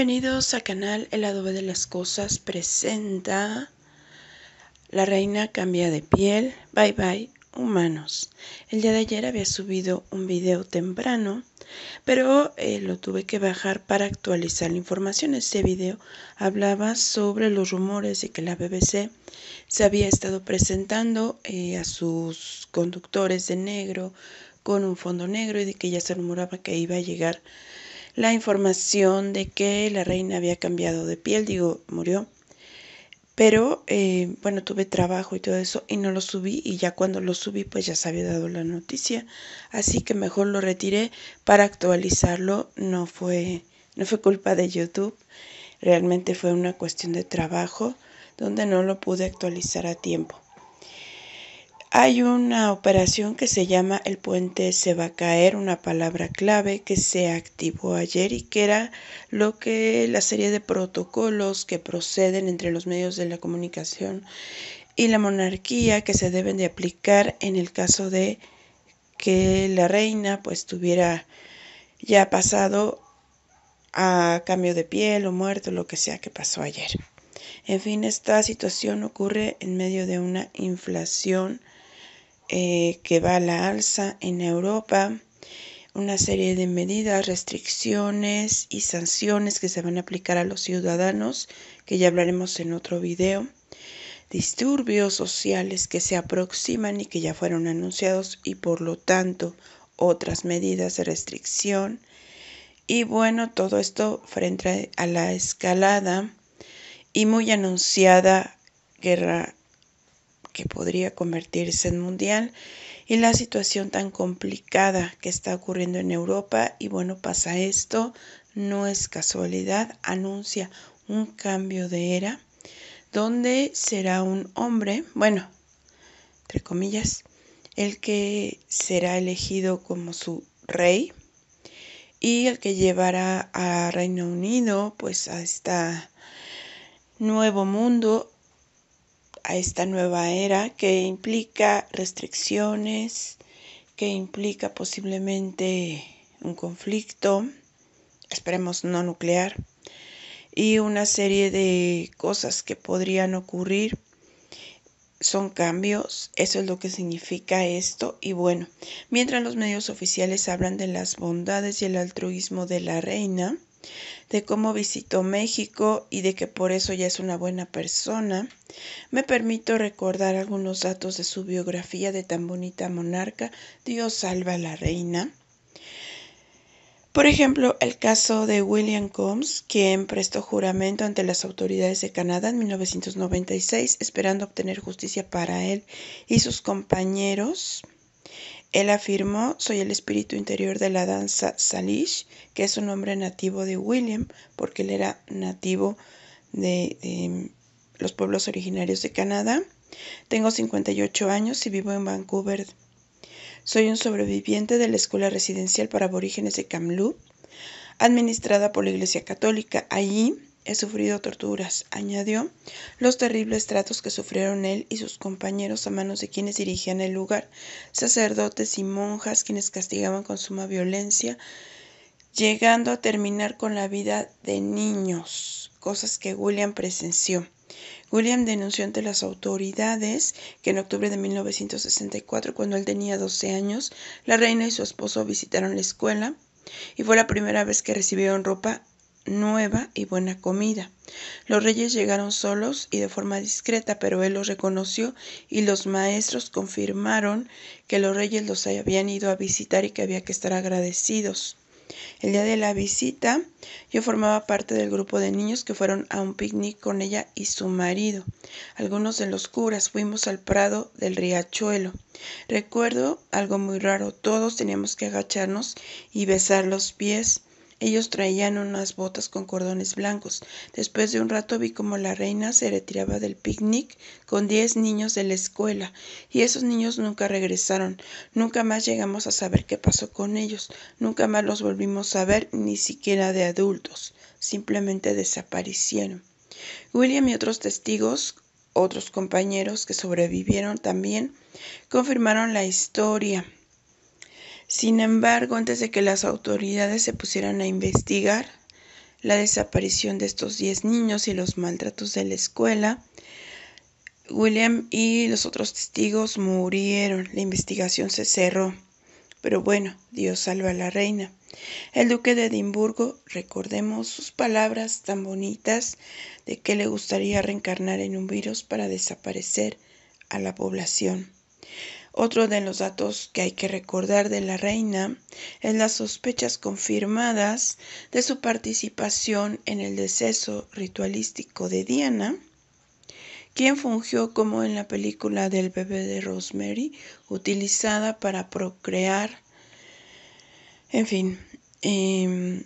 Bienvenidos a canal El Adobe de las Cosas presenta La Reina Cambia de Piel, Bye Bye Humanos. El día de ayer había subido un video temprano, pero eh, lo tuve que bajar para actualizar la información. Este video hablaba sobre los rumores de que la BBC se había estado presentando eh, a sus conductores de negro con un fondo negro y de que ya se rumoraba que iba a llegar la información de que la reina había cambiado de piel, digo, murió. Pero eh, bueno, tuve trabajo y todo eso y no lo subí y ya cuando lo subí pues ya se había dado la noticia. Así que mejor lo retiré para actualizarlo. No fue, no fue culpa de YouTube, realmente fue una cuestión de trabajo donde no lo pude actualizar a tiempo. Hay una operación que se llama el puente se va a caer, una palabra clave que se activó ayer y que era lo que la serie de protocolos que proceden entre los medios de la comunicación y la monarquía que se deben de aplicar en el caso de que la reina pues tuviera ya pasado a cambio de piel o muerto, lo que sea que pasó ayer. En fin, esta situación ocurre en medio de una inflación eh, que va a la alza en Europa, una serie de medidas, restricciones y sanciones que se van a aplicar a los ciudadanos, que ya hablaremos en otro video, disturbios sociales que se aproximan y que ya fueron anunciados y por lo tanto otras medidas de restricción. Y bueno, todo esto frente a la escalada y muy anunciada guerra que podría convertirse en mundial y la situación tan complicada que está ocurriendo en Europa. Y bueno, pasa esto, no es casualidad, anuncia un cambio de era donde será un hombre, bueno, entre comillas, el que será elegido como su rey y el que llevará a Reino Unido pues a este nuevo mundo esta nueva era que implica restricciones, que implica posiblemente un conflicto, esperemos no nuclear, y una serie de cosas que podrían ocurrir. Son cambios, eso es lo que significa esto. Y bueno, mientras los medios oficiales hablan de las bondades y el altruismo de la reina, de cómo visitó México y de que por eso ya es una buena persona, me permito recordar algunos datos de su biografía de tan bonita monarca, Dios salva a la reina. Por ejemplo, el caso de William Combs, quien prestó juramento ante las autoridades de Canadá en 1996, esperando obtener justicia para él y sus compañeros él afirmó, soy el espíritu interior de la danza Salish, que es un nombre nativo de William, porque él era nativo de, los pueblos originarios de Canadá. Tengo 58 años y vivo en Vancouver. Soy un sobreviviente de la Escuela Residencial para Aborígenes de Kamloops, administrada por la Iglesia Católica. Allí he sufrido torturas, añadió, los terribles tratos que sufrieron él y sus compañeros a manos de quienes dirigían el lugar, sacerdotes y monjas quienes castigaban con suma violencia, llegando a terminar con la vida de niños, cosas que William presenció. William denunció ante las autoridades que en octubre de 1964, cuando él tenía 12 años, la reina y su esposo visitaron la escuela y fue la primera vez que recibieron ropa nueva y buena comida. Los reyes llegaron solos y de forma discreta, pero él los reconoció y los maestros confirmaron que los reyes los habían ido a visitar y que había que estar agradecidos. El día de la visita, yo formaba parte del grupo de niños que fueron a un picnic con ella y su marido. Algunos de los curas fuimos al prado del riachuelo. Recuerdo algo muy raro, todos teníamos que agacharnos y besar los pies. Ellos traían unas botas con cordones blancos. Después de un rato vi como la reina se retiraba del picnic con diez niños de la escuela, y esos niños nunca regresaron. Nunca más llegamos a saber qué pasó con ellos. Nunca más los volvimos a ver, ni siquiera de adultos. Simplemente desaparecieron. William y otros testigos otros compañeros que sobrevivieron también confirmaron la historia sin embargo, antes de que las autoridades se pusieran a investigar la desaparición de estos 10 niños y los maltratos de la escuela, William y los otros testigos murieron. La investigación se cerró. Pero bueno, Dios salva a la reina. El duque de Edimburgo, recordemos sus palabras tan bonitas de que le gustaría reencarnar en un virus para desaparecer a la población. Otro de los datos que hay que recordar de la reina es las sospechas confirmadas de su participación en el deceso ritualístico de Diana, quien fungió como en la película del bebé de Rosemary, utilizada para procrear. En fin, em,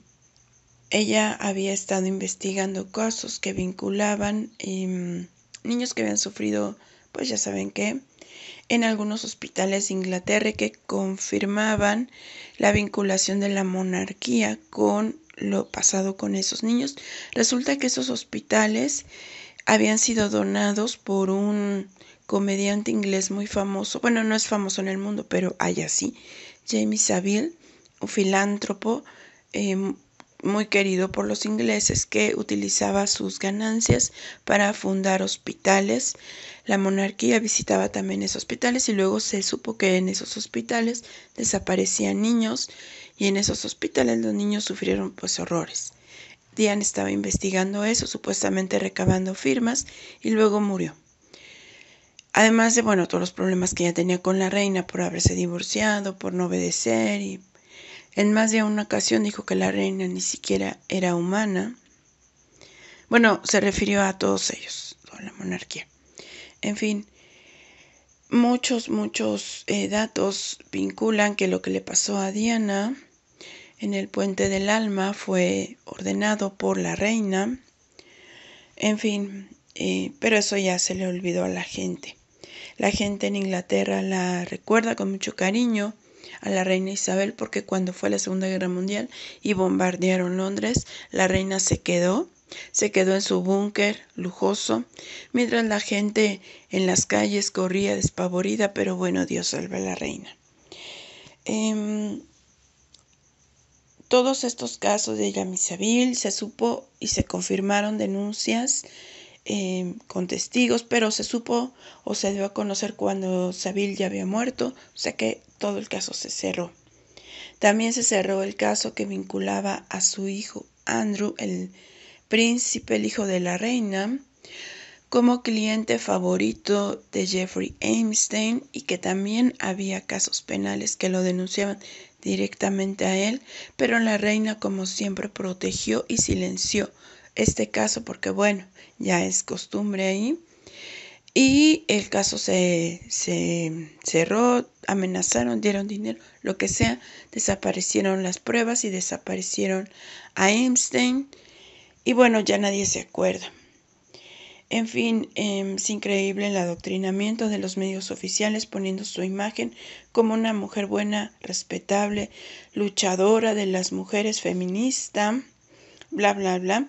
ella había estado investigando casos que vinculaban em, niños que habían sufrido pues ya saben que, en algunos hospitales de Inglaterra que confirmaban la vinculación de la monarquía con lo pasado con esos niños. Resulta que esos hospitales habían sido donados por un comediante inglés muy famoso, bueno, no es famoso en el mundo, pero hay así. Jamie Saville, un filántropo eh, muy querido por los ingleses que utilizaba sus ganancias para fundar hospitales. La monarquía visitaba también esos hospitales y luego se supo que en esos hospitales desaparecían niños y en esos hospitales los niños sufrieron pues horrores. Diane estaba investigando eso, supuestamente recabando firmas y luego murió. Además de, bueno, todos los problemas que ella tenía con la reina por haberse divorciado, por no obedecer y en más de una ocasión dijo que la reina ni siquiera era humana. Bueno, se refirió a todos ellos, a la monarquía. En fin, muchos, muchos eh, datos vinculan que lo que le pasó a Diana en el puente del alma fue ordenado por la reina. En fin, eh, pero eso ya se le olvidó a la gente. La gente en Inglaterra la recuerda con mucho cariño a la reina Isabel porque cuando fue la Segunda Guerra Mundial y bombardearon Londres, la reina se quedó, se quedó en su búnker lujoso, mientras la gente en las calles corría despavorida, pero bueno, Dios salve a la reina. Em, todos estos casos de Yamisabil se supo y se confirmaron denuncias Em, con testigos, pero se supo o se dio a conocer cuando Saville ya había muerto, o sea que todo el caso se cerró. También se cerró el caso que vinculaba a su hijo Andrew, el príncipe, el hijo de la reina, como cliente favorito de Jeffrey Einstein y que también había casos penales que lo denunciaban directamente a él, pero la reina como siempre protegió y silenció este caso porque bueno, ya es costumbre ahí. Y el caso se, se, cerró, amenazaron, dieron dinero, lo que sea, desaparecieron las pruebas y desaparecieron a Einstein. Y bueno, ya nadie se acuerda. En fin, em, es increíble el adoctrinamiento de los medios oficiales poniendo su imagen como una mujer buena, respetable, luchadora de las mujeres feminista bla, bla, bla.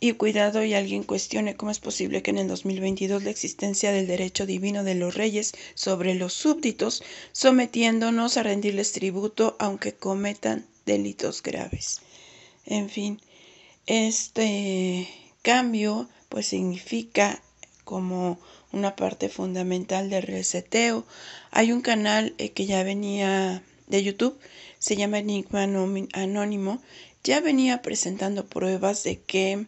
Y cuidado y alguien cuestione cómo es posible que en el 2022 la existencia del derecho divino de los reyes sobre los súbditos, sometiéndonos a rendirles tributo aunque cometan delitos graves. En fin, este cambio pues significa como una parte fundamental del reseteo. Hay un canal eh, que ya venía de YouTube, se llama Enigma Anónimo, ya venía presentando pruebas de que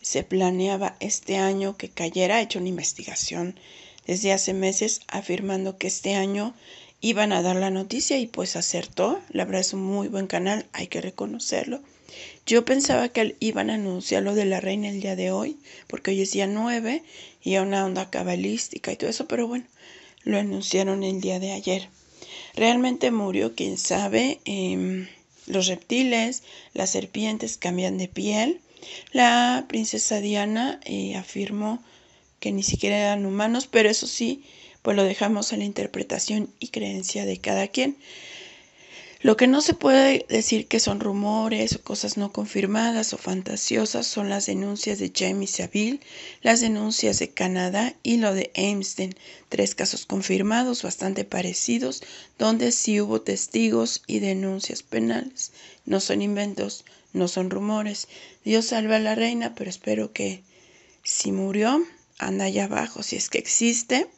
se planeaba este año que cayera, hecho una investigación desde hace meses afirmando que este año iban a dar la noticia y pues acertó. La verdad es un muy buen canal, hay que reconocerlo. Yo pensaba que iban a anunciar lo de la reina el día de hoy, porque hoy es día 9 y a una onda cabalística y todo eso, pero bueno, lo anunciaron el día de ayer. Realmente murió, quién sabe. Em, los reptiles, las serpientes cambian de piel. La princesa Diana eh, afirmó que ni siquiera eran humanos, pero eso sí, pues lo dejamos a la interpretación y creencia de cada quien. Lo que no se puede decir que son rumores o cosas no confirmadas o fantasiosas son las denuncias de Jamie Saville, las denuncias de Canadá y lo de Amsden, tres casos confirmados bastante parecidos donde sí hubo testigos y denuncias penales. No son inventos, no son rumores. Dios salve a la reina, pero espero que si murió, anda allá abajo, si es que existe,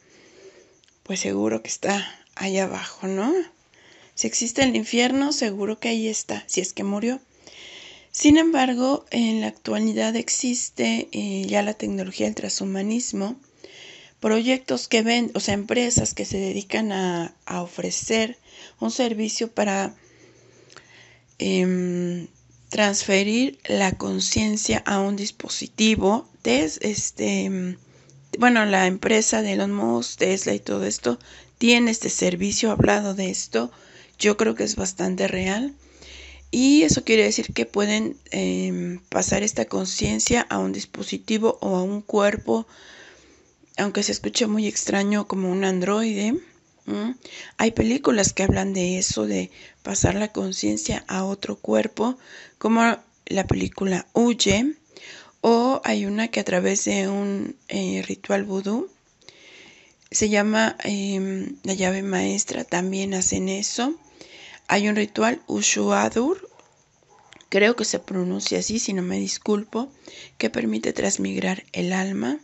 pues seguro que está allá abajo, ¿no? Si existe el infierno, seguro que ahí está, si es que murió. Sin embargo, en la actualidad existe eh, ya la tecnología del transhumanismo, proyectos que ven, o sea, empresas que se dedican a, ofrecer un servicio para em, transferir la conciencia a un dispositivo. Este, em, bueno, la empresa de Elon Musk, Tesla y todo esto tiene este servicio, hablado de esto yo creo que es bastante real. Y eso quiere decir que pueden em, pasar esta conciencia a un dispositivo o a un cuerpo, aunque se escuche muy extraño como un androide. Hay películas que hablan de eso, de pasar la conciencia a otro cuerpo, como la película Huye, o hay una que a través de un eh, ritual vudú se llama em, la llave maestra, también hacen eso. Hay un ritual Ushuadur, creo que se pronuncia así, si no me disculpo, que permite transmigrar el alma.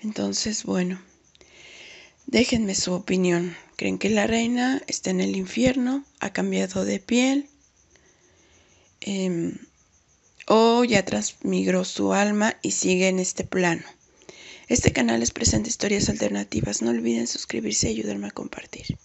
Entonces, bueno, déjenme su opinión. ¿Creen que la reina está en el infierno? ¿Ha cambiado de piel? Em, ¿O ya transmigró su alma y sigue en este plano? Este canal les presenta historias alternativas. No olviden suscribirse y ayudarme a compartir.